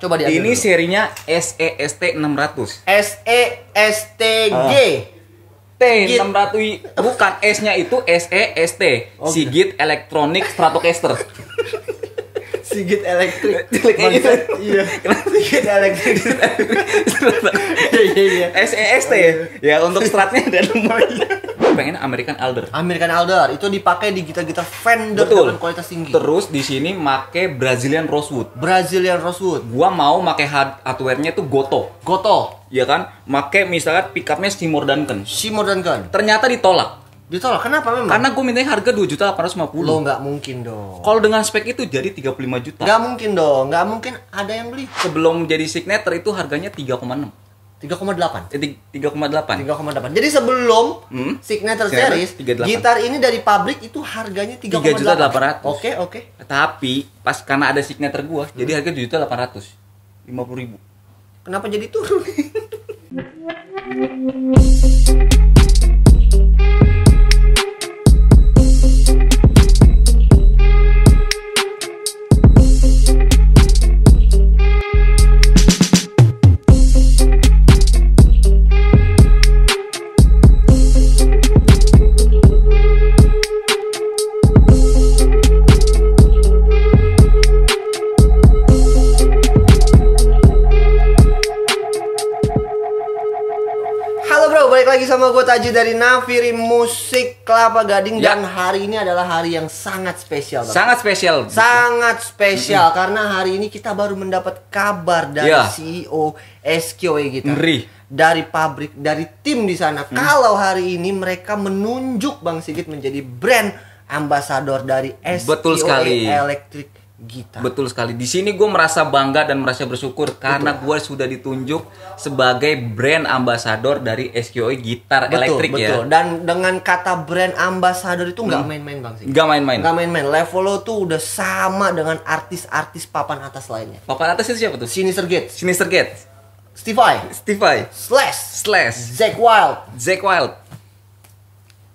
Coba dia. Ini dulu. serinya SEST 600. SEST G. Ah. T 600 Bukan S-nya itu SEST. Sigit Electronic Stratocaster. Sigit Electric. Iya. iya. Sigit Electric. Iya iya iya. iya, iya SEST ya. Ya untuk stratnya dan lumayan. Oh, pengen American Elder. American Elder itu dipakai di gitar-gitar Fender Betul. dengan kualitas tinggi. Terus di sini make Brazilian Rosewood. Brazilian Rosewood. Gua mau make hardware-nya tuh Goto. Goto. Iya kan? Make misalnya pickupnya Seymour Duncan. Seymour Duncan. Ternyata ditolak. Ditolak. Kenapa memang? Karena gue mintanya harga dua juta puluh Lo nggak mungkin dong. Kalau dengan spek itu jadi 35 juta. Nggak mungkin dong. Nggak mungkin ada yang beli. Sebelum jadi signature itu harganya 3,6. 3,8. tiga 3,8. 3,8. Eh, jadi sebelum hmm? Signature Series, gitar ini dari pabrik itu harganya 3,8. juta ratus Oke, okay, oke. Okay. Tapi pas karena ada signature gua, hmm. jadi harga juta delapan ratus lima puluh ribu. Kenapa jadi turun? dari Nafiri Musik Kelapa Gading ya. dan hari ini adalah hari yang sangat spesial. Bapak. Sangat spesial. Sangat spesial mm-hmm. karena hari ini kita baru mendapat kabar dari ya. CEO SQE kita. Ngeri. Dari pabrik, dari tim di sana. Hmm. Kalau hari ini mereka menunjuk Bang Sigit menjadi brand ambasador dari SQE Betul e sekali. Electric Gita. Betul sekali. Di sini gue merasa bangga dan merasa bersyukur karena gue sudah ditunjuk sebagai brand ambassador dari SQI gitar betul, elektrik betul. ya. Betul. Dan dengan kata brand ambassador itu nggak hmm. main-main bang sih. Nggak main-main. Nggak main-main. Level lo tuh udah sama dengan artis-artis papan atas lainnya. Papan atas itu siapa tuh? Sinister Gate. Sinister Gate. Stevie. Stevie. Slash. Slash. Zack Wild. Zack Wild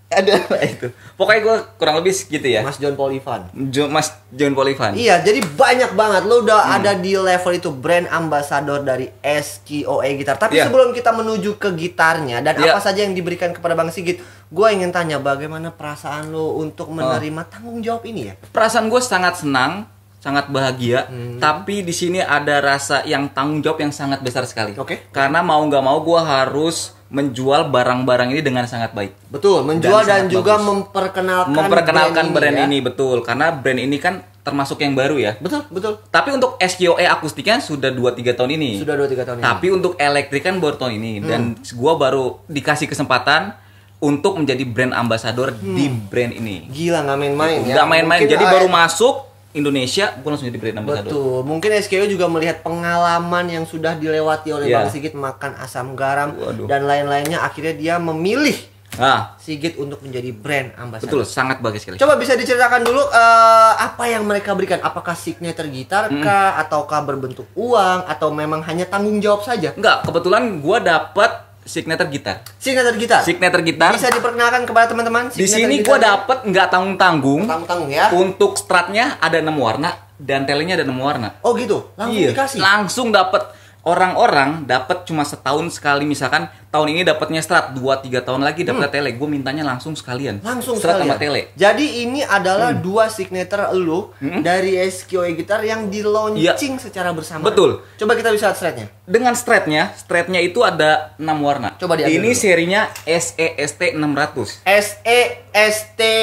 ada apa itu pokoknya gue kurang lebih gitu ya Mas John Paul Ivan jo, Mas John Paul Ivan iya jadi banyak banget lo udah hmm. ada di level itu brand ambassador dari SKOE gitar tapi yeah. sebelum kita menuju ke gitarnya dan yeah. apa saja yang diberikan kepada Bang Sigit gue ingin tanya bagaimana perasaan lo untuk menerima oh. tanggung jawab ini ya perasaan gue sangat senang sangat bahagia, hmm. tapi di sini ada rasa yang tanggung jawab yang sangat besar sekali. Oke. Okay. Karena mau nggak mau gue harus menjual barang-barang ini dengan sangat baik. Betul, menjual dan, dan juga bagus. memperkenalkan memperkenalkan brand, brand ini, ya? betul. Karena brand ini kan termasuk yang baru ya. Betul, betul. Tapi untuk SQE akustiknya sudah 2 3 tahun ini. Sudah 2 3 tahun ini. Tapi untuk elektrik kan baru tahun ini hmm. dan gue baru dikasih kesempatan untuk menjadi brand ambasador hmm. di brand ini. Gila nggak main-main gitu. ya. Nggak main-main. Jadi baru masuk Indonesia pun langsung jadi brand nomor Betul. satu. Betul. Mungkin SKO juga melihat pengalaman yang sudah dilewati oleh yeah. Bang Sigit makan asam garam Waduh. dan lain-lainnya akhirnya dia memilih ah. Sigit untuk menjadi brand ambassador. Betul, sangat bagus sekali. Coba bisa diceritakan dulu uh, apa yang mereka berikan? Apakah signature gitar kah hmm. ataukah berbentuk uang atau memang hanya tanggung jawab saja? Enggak, kebetulan gua dapat signature gitar. Signature gitar. Signature gitar. Bisa diperkenalkan kepada teman-teman. Di sini gue dapet nggak tanggung tanggung. Tanggung tanggung ya. Untuk stratnya ada enam warna dan telenya ada enam warna. Oh gitu. Langsung iya. dikasih. Langsung dapet orang-orang dapat cuma setahun sekali misalkan tahun ini dapatnya strat 2 3 tahun lagi dapat hmm. tele gue mintanya langsung sekalian langsung strat sekalian. sama tele jadi ini adalah hmm. dua signature lu hmm. dari SQE gitar yang di launching ya. secara bersama betul coba kita bisa stratnya dengan stratnya stratnya itu ada 6 warna coba di ini dulu. serinya SEST 600 SESTG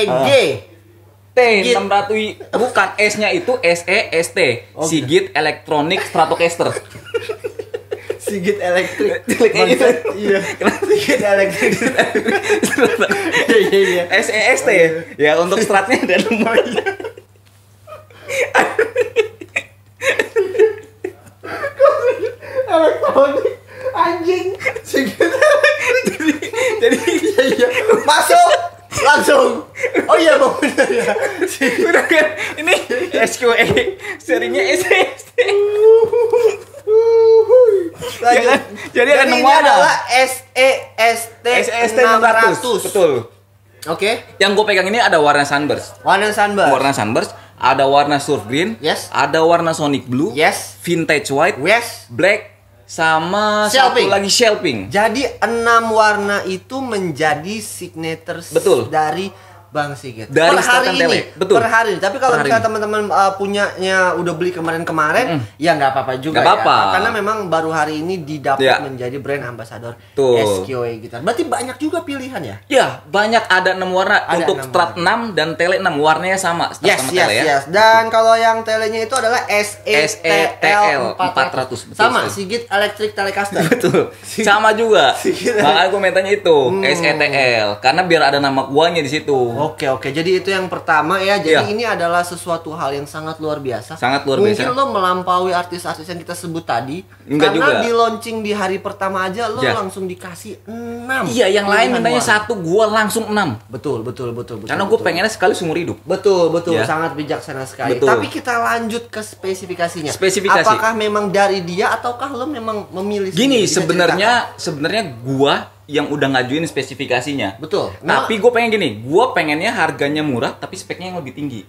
uh. T 600 e ah. i bukan S-nya itu S E S T okay. Oh, Sigit gitu. Electronic Stratocaster Sigit elektrik. iya. Sigit elektrik? Iya iya iya. S E S T ya. Oh, iya. Ya untuk stratnya ada nomor. Oh, iya. elektronik anjing Sigit Jadi iya iya masuk langsung oh iya mau ya ini SQA iya, serinya 500. Betul. Oke. Okay. Yang gue pegang ini ada warna sunburst. Warna sunburst. Warna sunburst. Ada warna surf green. Yes. Ada warna sonic blue. Yes. Vintage white. Yes. Black sama shelping. satu lagi shelping. Jadi enam warna itu menjadi signature Betul. dari Bang Sigit. Dari per hari ini, tele. betul. Per hari Tapi kalau misalnya teman-teman uh, punyanya udah beli kemarin-kemarin, mm. ya nggak apa-apa juga gak ya. apa. Karena memang baru hari ini didapat ya. menjadi brand ambassador Tuh. gitar. Berarti banyak juga pilihan ya? Ya, banyak ada enam warna ada untuk 6 strat enam dan tele enam warnanya sama, strat yes, sama yes, tele ya. Yes. Dan kalau yang telenya itu adalah SETL 400. 400. Betul, sama Sigit Electric Telecaster. betul. Sama juga. Makanya gue mintanya itu hmm. SETL karena biar ada nama guanya di situ. Oh. Oke oke, jadi itu yang pertama ya. Jadi iya. ini adalah sesuatu hal yang sangat luar biasa. Sangat luar biasa. Mungkin lo melampaui artis-artis yang kita sebut tadi. Enggak karena juga. di launching di hari pertama aja lo yeah. langsung dikasih 6 Iya, yang lain mintanya satu, gue langsung 6 Betul betul betul. betul karena gue pengennya sekali seumur hidup. Betul betul, yeah. sangat bijaksana sekali. Betul. Tapi kita lanjut ke spesifikasinya. Spesifikasi. Apakah memang dari dia ataukah lo memang memilih? Gini sebenarnya sebenarnya gua yang udah ngajuin spesifikasinya. Betul. Nah, tapi gue pengen gini, gue pengennya harganya murah tapi speknya yang lebih tinggi.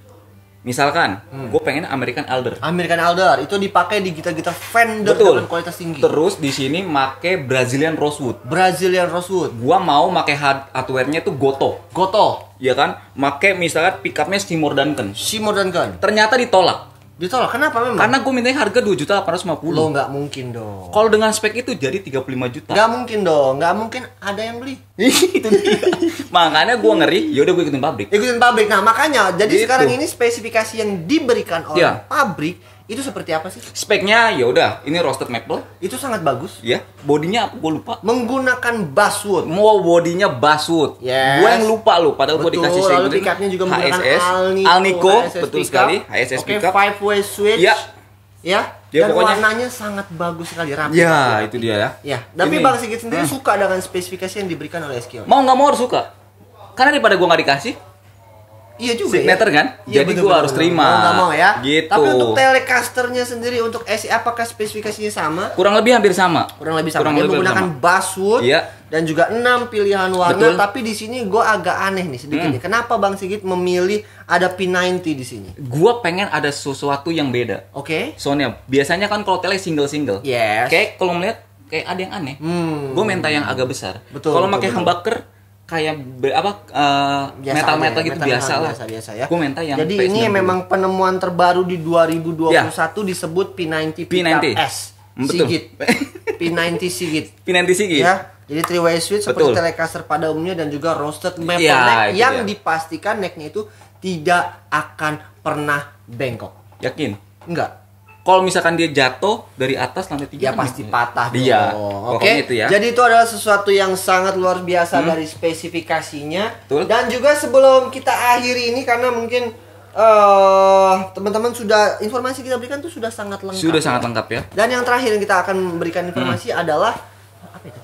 Misalkan, hmm. gue pengen American Alder. American Alder itu dipakai di gitar-gitar Fender Betul. dengan kualitas tinggi. Terus di sini make Brazilian Rosewood. Brazilian Rosewood. Gua mau make hardware-nya tuh Goto. Goto. Iya kan? Make misalkan pickupnya Seymour Duncan. Seymour Duncan. Ternyata ditolak. Ditolak. Kenapa memang? Karena gue mintanya harga dua juta delapan ratus lima puluh. Lo nggak mungkin dong. Kalau dengan spek itu jadi tiga puluh lima juta. Nggak mungkin dong. Nggak mungkin ada yang beli. itu dia. makanya gue ngeri. Ya udah gue ikutin pabrik. Ikutin pabrik. Nah makanya jadi gitu. sekarang ini spesifikasi yang diberikan oleh ya. pabrik itu seperti apa sih? Speknya ya udah, ini roasted maple. Itu sangat bagus. Ya. Yeah. Bodinya apa gue lupa. Menggunakan basswood. Mau bodinya basswood. Yes. Gue yang lupa lo, padahal gue dikasih sih. Lalu pickupnya juga HSS. menggunakan Alnico. Alnico, betul pickup. sekali. HSS okay, pickup. five way switch. Ya. Ya. Dia ya, dan warnanya sangat bagus sekali rapi. Ya, yeah, itu dia ya. Ya, tapi ini. Bang Sigit sendiri hmm. suka dengan spesifikasi yang diberikan oleh SQ. Mau nggak mau harus suka. Karena daripada gue nggak dikasih, Iya juga. Ya. Signature ya? kan? Iya, Jadi gue harus terima. Mau gak mau ya. Gitu. Tapi untuk telecasternya sendiri untuk SE apakah spesifikasinya sama? Kurang lebih hampir sama. Kurang lebih sama. Kurang Dia lebih menggunakan sama. basswood iya. dan juga enam pilihan warna. Betul. Tapi di sini gue agak aneh nih sedikit hmm. nih. Kenapa Bang Sigit memilih ada P90 di sini? Gue pengen ada sesuatu yang beda. Oke. Okay. Soalnya biasanya kan kalau tele single-single. Yes. Kayak kalau melihat kayak ada yang aneh. Hmm. Gue minta yang agak besar. Betul. Kalau pakai humbucker kayak apa uh, biasa meta meta ya, gitu biasa lah biasa, biasa ya. Gue yang Jadi ps 90 ini memang penemuan terbaru di 2021 ya. disebut P90 P90S. Sigit. P90 Sigit. P90 Sigit. Ya. Jadi three way switch Betul. seperti Telecaster pada umumnya dan juga roasted maple ya, neck yang ya. dipastikan necknya itu tidak akan pernah bengkok. Yakin? Enggak kalau misalkan dia jatuh dari atas lantai tiga ya kan pasti gitu. patah dia oke okay. itu ya jadi itu adalah sesuatu yang sangat luar biasa hmm. dari spesifikasinya Betul. dan juga sebelum kita akhiri ini karena mungkin uh, teman-teman sudah informasi kita berikan tuh sudah sangat lengkap sudah ya. sangat lengkap ya dan yang terakhir yang kita akan memberikan hmm. informasi hmm. adalah apa itu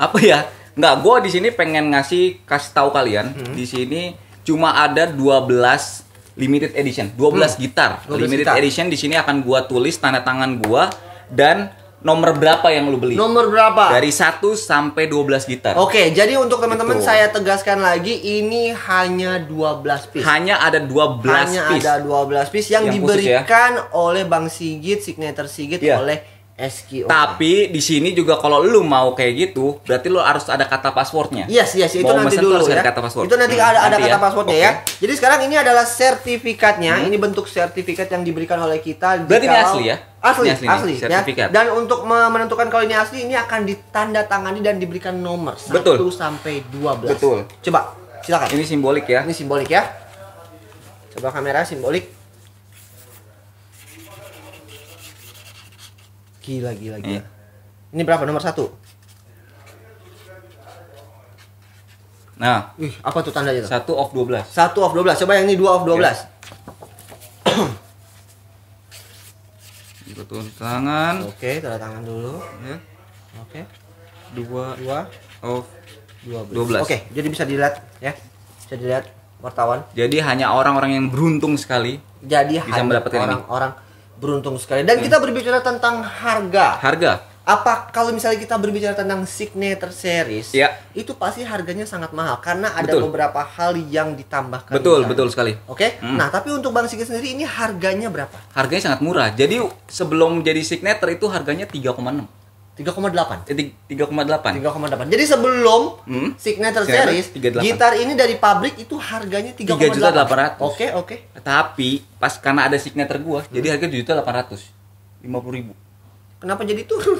apa ya nggak gue di sini pengen ngasih kasih tahu kalian hmm. di sini cuma ada 12 limited edition 12 hmm. gitar 12 limited gitar. edition di sini akan gua tulis tanda tangan gua dan nomor berapa yang lu beli nomor berapa dari 1 sampai 12 gitar oke okay, jadi untuk teman-teman gitu. saya tegaskan lagi ini hanya 12 piece hanya ada 12 hanya piece hanya ada 12 piece yang, yang ya. diberikan ya? oleh Bang Sigit signature Sigit yeah. oleh SQO. Tapi di sini juga kalau lu mau kayak gitu, berarti lu harus ada kata passwordnya. Yes, yes, itu nanti dulu harus ya. Ada kata password. Itu nanti hmm, ada ada nanti kata ya. passwordnya okay. ya. Jadi sekarang ini adalah sertifikatnya. Hmm. Ini bentuk sertifikat yang diberikan oleh kita. Berarti ini asli ya? Asli, asli, asli, Ini, ya. sertifikat. ya. Dan untuk menentukan kalau ini asli, ini akan ditandatangani dan diberikan nomor satu 1 sampai 12. Betul. Coba, silakan. Ini simbolik ya. Ini simbolik ya. Coba kamera simbolik. Gila gila gila. Eh. Ini berapa nomor satu? Nah, Ih, apa tuh tandanya tuh? Satu of 12 Satu of 12, coba yang ini dua of 12 belas. Iya. Ikut tangan Oke, tanda tangan dulu Yeah. Oke Dua Dua Of dua belas Oke, jadi bisa dilihat ya Bisa dilihat wartawan Jadi hanya orang-orang yang beruntung sekali Jadi bisa hanya mendapatkan orang-orang beruntung sekali. Dan hmm. kita berbicara tentang harga. Harga. Apa kalau misalnya kita berbicara tentang signature series, ya. itu pasti harganya sangat mahal karena ada betul. beberapa hal yang ditambahkan. Betul, misalnya. betul sekali. Oke. Okay? Hmm. Nah, tapi untuk Bang Sigit sendiri ini harganya berapa? Harganya sangat murah. Jadi sebelum jadi signature itu harganya 3,6 tiga 3,8. 3,8. Eh, jadi sebelum hmm? Signature Series, 38. gitar ini dari pabrik itu harganya tiga juta ratus Oke, okay, oke. Okay. Tapi pas karena ada signature gua, hmm. jadi harga tujuh juta lima puluh ribu. Kenapa jadi turun?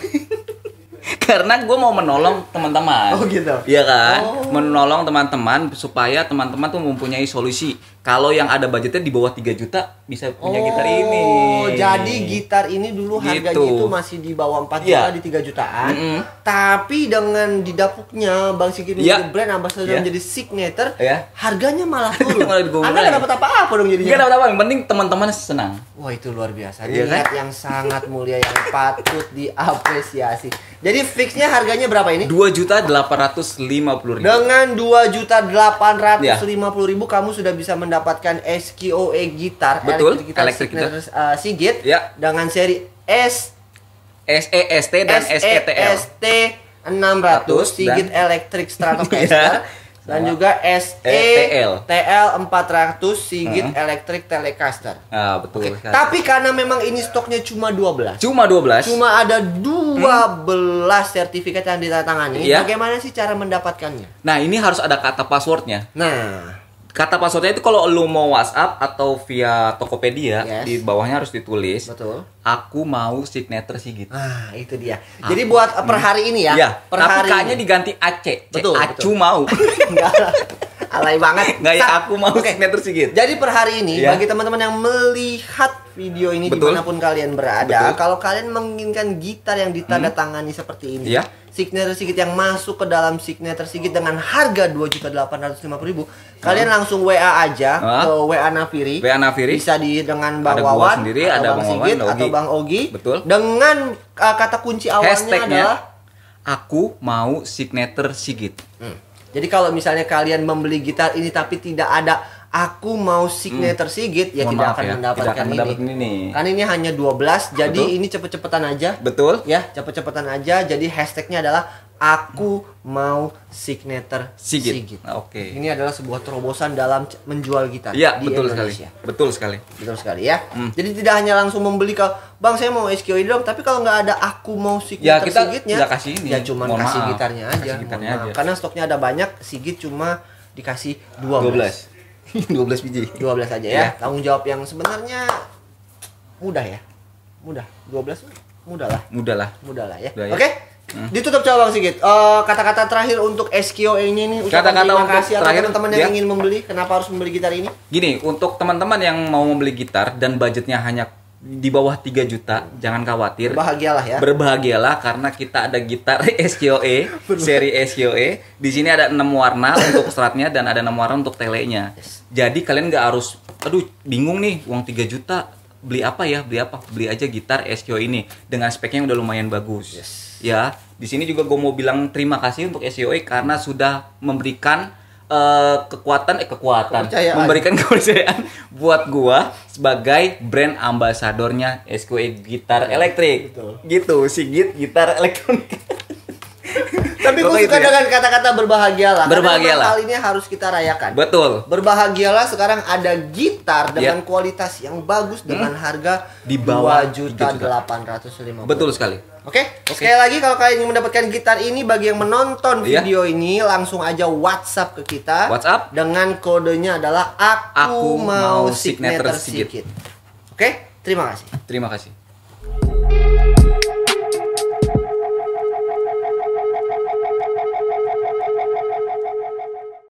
karena gua mau menolong teman-teman. Oh gitu. Iya kan? Oh. Menolong teman-teman supaya teman-teman tuh mempunyai solusi kalau yang ada budgetnya di bawah 3 juta bisa punya oh, gitar ini. Oh, jadi gitar ini dulu gitu. harganya itu masih di bawah 4 yeah. juta di 3 jutaan. Mm -hmm. Tapi dengan didapuknya Bang Sigit yeah. menjadi brand ambassador yeah. menjadi signature, yeah. harganya malah turun. malah Anda gak dapat apa-apa dong jadinya. Enggak dapat apa, yang penting teman-teman senang. Wah, itu luar biasa. Yeah, kan? yang sangat mulia yang patut diapresiasi. Jadi fixnya harganya berapa ini? Dua juta delapan ratus lima puluh ribu. Dengan dua juta delapan ratus iya. lima puluh ribu kamu sudah bisa mendapatkan mendapatkan SQOE gitar Betul, elektrik gitar, gitar. Uh, Sigit ya. dengan seri S E S S T dan S e T T enam ratus Sigit elektrik Stratocaster iya. dan Sama. juga e L e T L empat ratus -huh. Hmm. elektrik Telecaster. Ah, betul. Okay. Tapi karena memang ini stoknya cuma dua belas. Cuma dua belas. Cuma ada dua belas hmm. sertifikat yang ditandatangani. Iya. Bagaimana sih cara mendapatkannya? Nah, ini harus ada kata passwordnya. Nah, kata passwordnya itu kalau lu mau WhatsApp atau via Tokopedia yes. di bawahnya harus ditulis. Betul. Aku mau signature sih gitu. Ah, itu dia. Ah. Jadi buat per hari ini ya. Ya. Per tapi hari kayaknya diganti AC. Betul. Acu mau. Enggak. Alay banget. Enggak ya aku mau okay. signature sih gitu. Jadi per hari ini ya. bagi teman-teman yang melihat video ini Betul. dimanapun kalian berada, Betul. kalau kalian menginginkan gitar yang hmm. ditandatangani hmm. seperti ini. Yeah. Signature Sigit yang masuk ke dalam Signature Sigit dengan harga ribu. Kalian langsung WA aja huh? ke WA Nafiri. WA Nafiri. Bisa di dengan Bang ada Wawan sendiri, atau ada Bang Sigit Wawan, atau Bang Ogi. Betul. Dengan uh, kata kunci awalnya Hashtagnya, adalah aku mau signature Sigit. Hmm. Jadi kalau misalnya kalian membeli gitar ini tapi tidak ada aku mau signature hmm. Sigit ya tidak akan, ya. Mendapatkan, tidak akan ini. mendapatkan ini. Kan ini hanya 12 jadi ini cepet-cepetan aja. Betul. Ya, cepet-cepetan aja. Jadi hashtagnya adalah Aku mau signature Sigit. Sigit. Oke. Okay. Ini adalah sebuah terobosan dalam menjual gitar ya, di betul Indonesia. Sekali. Betul sekali. Betul sekali ya. Hmm. Jadi tidak hanya langsung membeli ke Bang saya mau SKO dong, tapi kalau nggak ada aku mau signature ya, kita Sigitnya, ya kasih ini. Ya cuma kasih gitarnya aja. Kasih gitarnya aja. Karena stoknya ada banyak, Sigit cuma dikasih 12. 12. 12 biji. 12 aja ya. ya. Tanggung jawab yang sebenarnya mudah ya. Mudah. 12 mudah lah. Mudah lah. Mudah lah ya. ya. Oke. Okay? Hmm. Ditutup coba Bang Sigit. kata eh, kata-kata terakhir untuk SQE-nya ini kata-kata terima kasih atau teman-teman yang ya. ingin membeli, kenapa harus membeli gitar ini? Gini, untuk teman-teman yang mau membeli gitar dan budgetnya hanya di bawah 3 juta, jangan khawatir. Berbahagialah ya. Berbahagialah karena kita ada gitar SQE, seri SQE. Di sini ada enam warna untuk seratnya dan ada enam warna untuk telenya. Yes. Jadi kalian nggak harus aduh bingung nih uang 3 juta beli apa ya beli apa beli aja gitar SEO ini dengan speknya yang udah lumayan bagus yes. ya di sini juga gue mau bilang terima kasih untuk SEO e karena sudah memberikan uh, kekuatan eh kekuatan kepercayaan. memberikan kepercayaan buat gue sebagai brand ambasadornya SQE gitar elektrik Betul. gitu si gitar elektronik Tapi gue suka ya. dengan kata-kata berbahagialah. Berbahagialah. Hal ini harus kita rayakan. Betul. Berbahagialah sekarang ada gitar ya. dengan yep. kualitas yang bagus hmm? dengan harga di bawah juta delapan ratus lima. Betul sekali. Oke, okay? okay. sekali lagi kalau kalian ingin mendapatkan gitar ini bagi yang menonton yeah. video ini langsung aja WhatsApp ke kita. WhatsApp dengan kodenya adalah aku, aku mau signature sedikit. Oke, okay? terima kasih. Terima kasih.